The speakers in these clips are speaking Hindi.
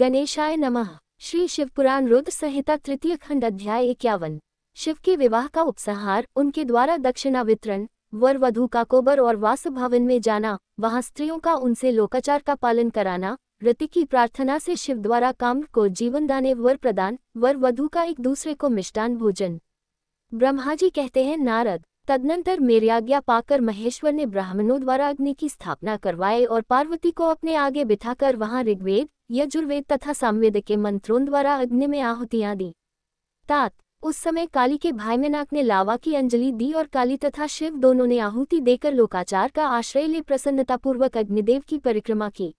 गणेशाय नमः श्री शिवपुराण रुद्र संहिता तृतीय खंड अध्याय इक्यावन शिव के विवाह का उपसंहार उनके द्वारा दक्षिणा वितरण वर वधु का कोबर और वास भवन में जाना वहां स्त्रियों का उनसे लोकाचार का पालन कराना रति की प्रार्थना से शिव द्वारा काम को जीवन दाने वर प्रदान वर वधु का एक दूसरे को मिष्टान भोजन ब्रह्मा जी कहते हैं नारद तदनंतर मेरी आज्ञा पाकर महेश्वर ने ब्राह्मणों द्वारा अग्नि की स्थापना करवाए और पार्वती को अपने आगे बिठाकर वहां ऋग्वेद यजुर्वेद तथा सामवेद के मंत्रों द्वारा अग्नि में आहुतियां दी तात उस समय काली के भाई मेनाक ने लावा की अंजलि दी और काली तथा शिव दोनों ने आहुति देकर लोकाचार का आश्रय ले प्रसन्नतापूर्वक अग्निदेव की परिक्रमा की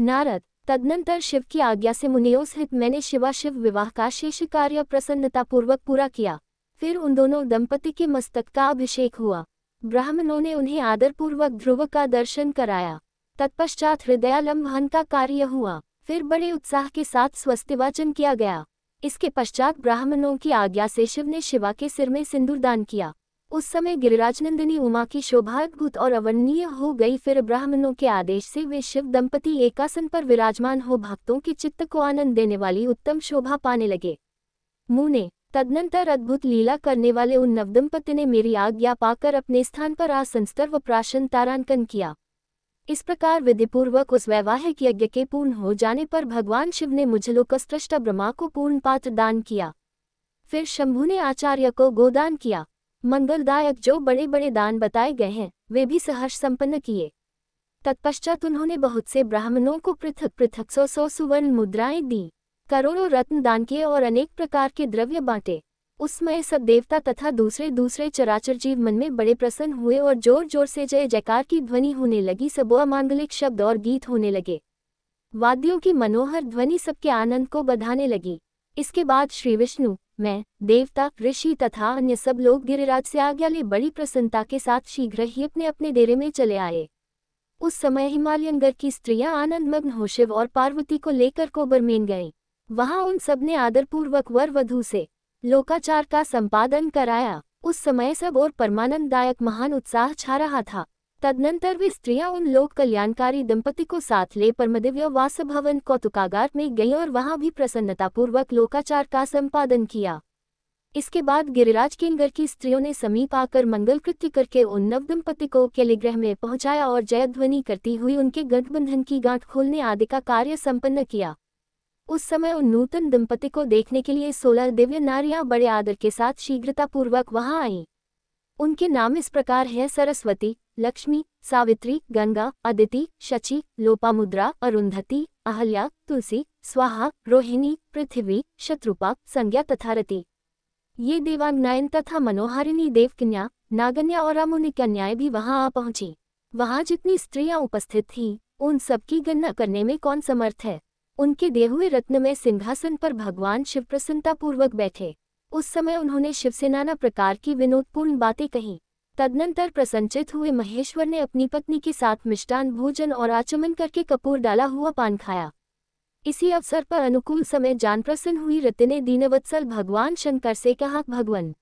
नारद तदनंतर शिव की आज्ञा से मुनियों सहित मैंने शिवा शिव विवाह का शेष कार्य प्रसन्नतापूर्वक पूरा किया फिर उन दोनों दंपति के मस्तक का अभिषेक हुआ ब्राह्मणों ने उन्हें आदरपूर्वक ध्रुव का दर्शन कराया तत्पश्चात हृदयालम्बन का कार्य हुआ फिर बड़े उत्साह के साथ स्वस्तिवाचन वाचन किया गया इसके पश्चात ब्राह्मणों की आज्ञा से शिव ने शिवा के सिर में सिंदूर दान किया उस समय गिरिराजनंदिनी उमा की शोभा अद्भुत और अवर्णीय हो गई फिर ब्राह्मणों के आदेश से वे शिव दंपति एकासन पर विराजमान हो भक्तों के चित्त को आनंद देने वाली उत्तम शोभा पाने लगे मुने तदनंतर अद्भुत लीला करने वाले उन नवदंपति ने मेरी आज्ञा पाकर अपने स्थान पर आसंस्तर व प्राशन तारांकन किया इस प्रकार विधिपूर्वक उस वैवाहिक यज्ञ के पूर्ण हो जाने पर भगवान शिव ने मुझलोक सृष्टा ब्रह्मा को पूर्ण पात्र दान किया फिर शंभु ने आचार्य को गोदान किया मंगलदायक जो बड़े बड़े दान बताए गए हैं वे भी सहर्ष संपन्न किए तत्पश्चात उन्होंने बहुत से ब्राह्मणों को पृथक पृथक सौ सौ सुवर्ण मुद्राएं दी करोड़ों रत्न दान किए और अनेक प्रकार के द्रव्य बांटे उसमें सब देवता तथा दूसरे दूसरे चराचर जीव मन में बड़े प्रसन्न हुए और जोर जोर से जय जयकार की ध्वनि होने लगी सब अमांगलिक शब्द और गीत होने लगे वाद्यों की मनोहर ध्वनि सबके आनंद को बधाने लगी इसके बाद श्री विष्णु मैं देवता ऋषि तथा अन्य सब लोग गिरिराज से आज्ञा ले बड़ी प्रसन्नता के साथ शीघ्र ही अपने अपने डेरे में चले आए उस समय हिमालयनगर की स्त्रियां आनंदमग्न हो शिव और पार्वती को लेकर कोबर मेन गईं वहां उन सब ने आदरपूर्वक वर वधु से लोकाचार का संपादन कराया उस समय सब और परमानंददायक महान उत्साह छा रहा था तदनंतर वे स्त्रियां उन लोक कल्याणकारी दंपति को साथ ले परमदिव्य वास भवन कौतुकागार में गई और वहां भी प्रसन्नतापूर्वक लोकाचार का संपादन किया इसके बाद गिरिराज किंगर की स्त्रियों ने समीप आकर मंगल कृत्य करके उन नव दंपति को कैलिग्रह में पहुंचाया और जयध्वनि करती हुई उनके गठबंधन की गांठ खोलने आदि का कार्य संपन्न किया उस समय उन नूतन दंपति को देखने के लिए सोलह दिव्य नारियां बड़े आदर के साथ शीघ्रतापूर्वक वहां आईं उनके नाम इस प्रकार हैं सरस्वती लक्ष्मी सावित्री गंगा अदिति शचि लोपामुद्रा अरुंधति अहल्या तुलसी स्वाहा रोहिणी पृथ्वी शत्रुपा संज्ञा तथा रति ये देवांगनायन तथा मनोहारिणी देवकन्या नागन्या और अमुनि कन्याएं भी वहां आ पहुंची वहां जितनी स्त्रियां उपस्थित थीं उन सबकी गणना करने में कौन समर्थ है उनके दे हुए रत्न में सिंहासन पर भगवान शिव प्रसन्नतापूर्वक बैठे उस समय उन्होंने शिवसेनाना प्रकार की विनोदपूर्ण बातें कहीं तदनंतर प्रसन्नचित हुए महेश्वर ने अपनी पत्नी के साथ मिष्टान भोजन और आचमन करके कपूर डाला हुआ पान खाया इसी अवसर पर अनुकूल समय जान प्रसन्न हुई रति ने दीनवत्सल भगवान शंकर से कहा भगवान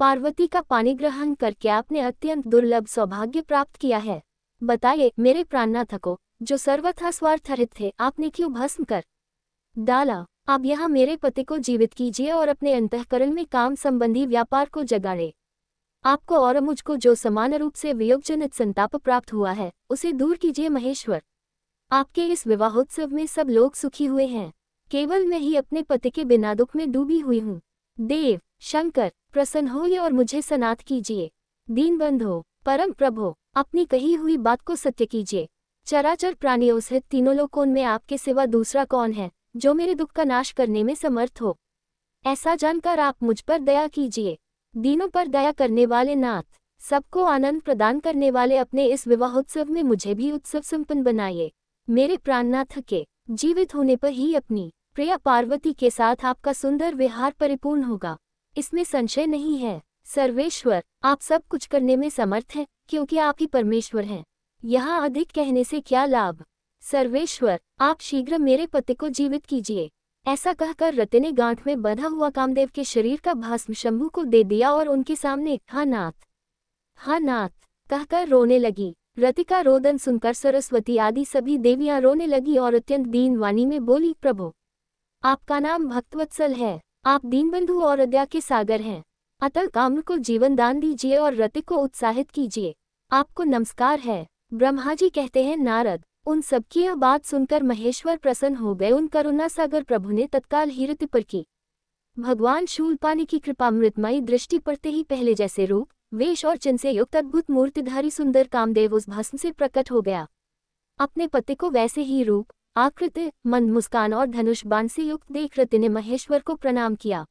पार्वती का पानी ग्रहण करके आपने अत्यंत दुर्लभ सौभाग्य प्राप्त किया है बताइए मेरे प्राणनाथ को जो सर्वथा स्वार्थरित थे आपने क्यों भस्म कर डाला आप यहाँ मेरे पति को जीवित कीजिए और अपने अंतकरण में काम संबंधी व्यापार को जगाड़े आपको और मुझको जो समान रूप से वियोगजनित संताप प्राप्त हुआ है उसे दूर कीजिए महेश्वर आपके इस विवाहोत्सव में सब लोग सुखी हुए हैं केवल मैं ही अपने पति के बिना दुख में डूबी हुई हूँ देव शंकर प्रसन्न होइए और मुझे सनात कीजिए दीनबंध हो परम प्रभो अपनी कही हुई बात को सत्य कीजिए चराचर प्राणियों से तीनों लोकों में आपके सिवा दूसरा कौन है जो मेरे दुख का नाश करने में समर्थ हो ऐसा जानकर आप मुझ पर दया कीजिए दीनों पर दया करने वाले नाथ सबको आनंद प्रदान करने वाले अपने इस विवाहोत्सव में मुझे भी उत्सव संपन्न बनाइए मेरे प्राणनाथ के जीवित होने पर ही अपनी प्रिया पार्वती के साथ आपका सुंदर विहार परिपूर्ण होगा इसमें संशय नहीं है सर्वेश्वर आप सब कुछ करने में समर्थ हैं क्योंकि आप ही परमेश्वर हैं यहाँ अधिक कहने से क्या लाभ सर्वेश्वर आप शीघ्र मेरे पति को जीवित कीजिए ऐसा कहकर रति ने गांठ में बंधा हुआ कामदेव के शरीर का भास्म शंभु को दे दिया और उनके सामने हा नाथ हा नाथ कहकर रोने लगी रति का रोदन सुनकर सरस्वती आदि सभी देवियां रोने लगी और अत्यंत दीन वाणी में बोली प्रभु आपका नाम भक्तवत्सल है आप दीनबंधु और अद्या के सागर हैं अतल काम को जीवन दान दीजिए और रति को उत्साहित कीजिए आपको नमस्कार है ब्रह्मा जी कहते हैं नारद उन सबकी यह बात सुनकर महेश्वर प्रसन्न हो गए उन करुणा सागर प्रभु ने तत्काल ही ऋतु पर की भगवान शूलपानी की कृपा मृतमयी दृष्टि पड़ते ही पहले जैसे रूप वेश और चिन्ह से युक्त अद्भुत मूर्तिधारी सुंदर कामदेव उस भस्म से प्रकट हो गया अपने पति को वैसे ही रूप आकृति मन मुस्कान और धनुष बाण से युक्त देख रति ने महेश्वर को प्रणाम किया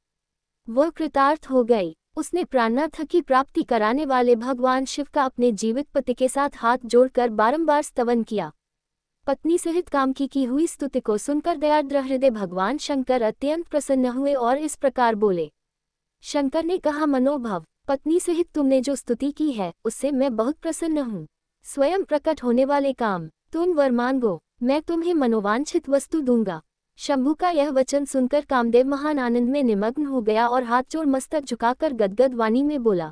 वह कृतार्थ हो गई उसने प्राणनाथ की प्राप्ति कराने वाले भगवान शिव का अपने जीवित पति के साथ हाथ जोड़कर बारंबार स्तवन किया पत्नी सहित काम की की हुई स्तुति को सुनकर दयाद्र हृदय भगवान शंकर अत्यंत प्रसन्न हुए और इस प्रकार बोले शंकर ने कहा मनोभव पत्नी सहित तुमने जो स्तुति की है उससे मैं बहुत प्रसन्न हूँ स्वयं प्रकट होने वाले काम तुम वर मांगो मैं तुम्हें मनोवांछित वस्तु दूंगा शंभू का यह वचन सुनकर कामदेव महान आनंद में निमग्न हो गया और हाथ जोड़ मस्तक झुकाकर गदगद वाणी में बोला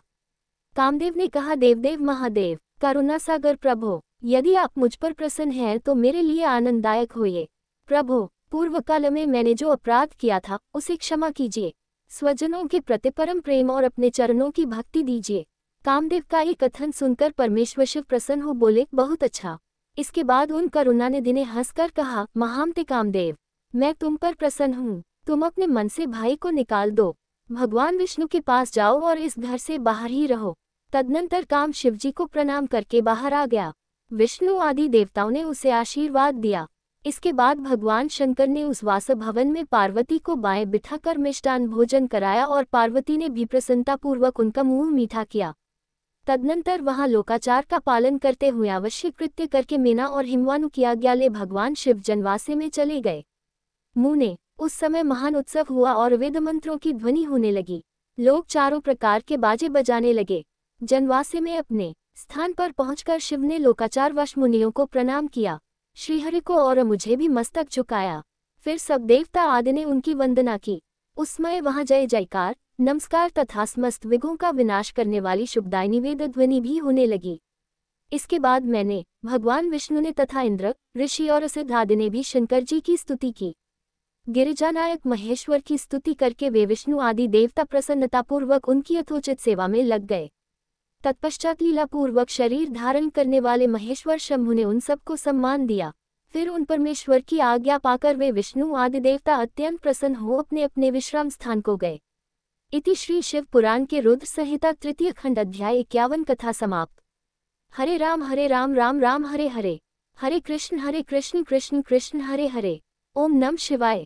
कामदेव ने कहा देवदेव महादेव करुणा सागर प्रभो यदि आप मुझ पर प्रसन्न हैं तो मेरे लिए आनंददायक होइए प्रभो पूर्व काल में मैंने जो अपराध किया था उसे क्षमा कीजिए स्वजनों के प्रति परम प्रेम और अपने चरणों की भक्ति दीजिए कामदेव का ये कथन सुनकर परमेश्वर शिव प्रसन्न हो बोले बहुत अच्छा इसके बाद उन करुणा ने दिने हंसकर कहा महामते कामदेव मैं तुम पर प्रसन्न हूँ तुम अपने मन से भाई को निकाल दो भगवान विष्णु के पास जाओ और इस घर से बाहर ही रहो तदनंतर काम शिवजी को प्रणाम करके बाहर आ गया विष्णु आदि देवताओं ने उसे आशीर्वाद दिया इसके बाद भगवान शंकर ने उस वास भवन में पार्वती को बाएं बिठाकर मिष्टान भोजन कराया और पार्वती ने भी प्रसन्नतापूर्वक उनका मुंह मीठा किया तदनंतर वहां लोकाचार का पालन करते हुए आवश्यक कृत्य करके मीना और हिमवानु की आज्ञा ले भगवान शिव जनवासे में चले गए मुने उस समय महान उत्सव हुआ और वेद मंत्रों की ध्वनि होने लगी लोग चारों प्रकार के बाजे बजाने लगे जनवासे में अपने स्थान पर पहुंचकर शिव ने लोकाचार वश मुनियों को प्रणाम किया श्रीहरि को और मुझे भी मस्तक झुकाया फिर सब देवता आदि ने उनकी वंदना की उसमय वहां जय जयकार नमस्कार तथा समस्त विघों का विनाश करने वाली शुभदाय वेद ध्वनि भी होने लगी इसके बाद मैंने भगवान विष्णु ने तथा इंद्र ऋषि और सिद्धादि ने भी शंकर जी की स्तुति की गिरिजानायक महेश्वर की स्तुति करके वे विष्णु आदि देवता प्रसन्नतापूर्वक उनकी यथोचित सेवा में लग गए तत्पश्चात लीलापूर्वक शरीर धारण करने वाले महेश्वर शंभु ने उन सबको सम्मान दिया फिर उन परमेश्वर की आज्ञा पाकर वे विष्णु आदि देवता अत्यंत प्रसन्न हो अपने अपने विश्राम स्थान को गए इति श्री शिव पुराण के रुद्र संहिता तृतीय खंड अध्याय इक्यावन कथा समाप्त हरे राम हरे राम राम राम हरे हरे हरे कृष्ण हरे कृष्ण कृष्ण कृष्ण हरे हरे ओम नम शिवाय